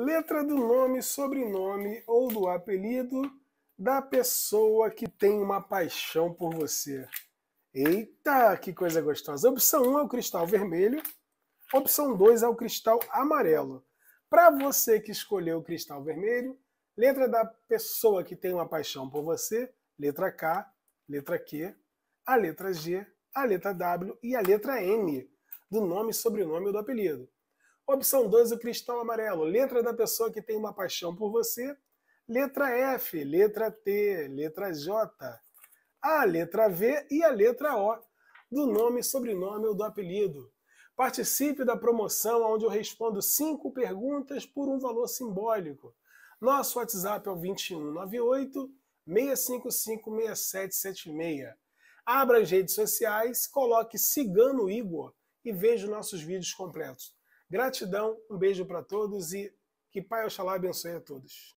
letra do nome, sobrenome ou do apelido da pessoa que tem uma paixão por você. Eita, que coisa gostosa. Opção 1 um é o cristal vermelho, opção 2 é o cristal amarelo. Para você que escolheu o cristal vermelho, letra da pessoa que tem uma paixão por você, letra K, letra Q, a letra G, a letra W e a letra N do nome, sobrenome ou do apelido. Opção 2, o cristal amarelo. Letra da pessoa que tem uma paixão por você. Letra F, letra T, letra J. A letra V e a letra O do nome, sobrenome ou do apelido. Participe da promoção onde eu respondo cinco perguntas por um valor simbólico. Nosso WhatsApp é o 2198 655 6776. Abra as redes sociais, coloque Cigano Igor e veja nossos vídeos completos. Gratidão, um beijo para todos e que Pai Oxalá abençoe a todos.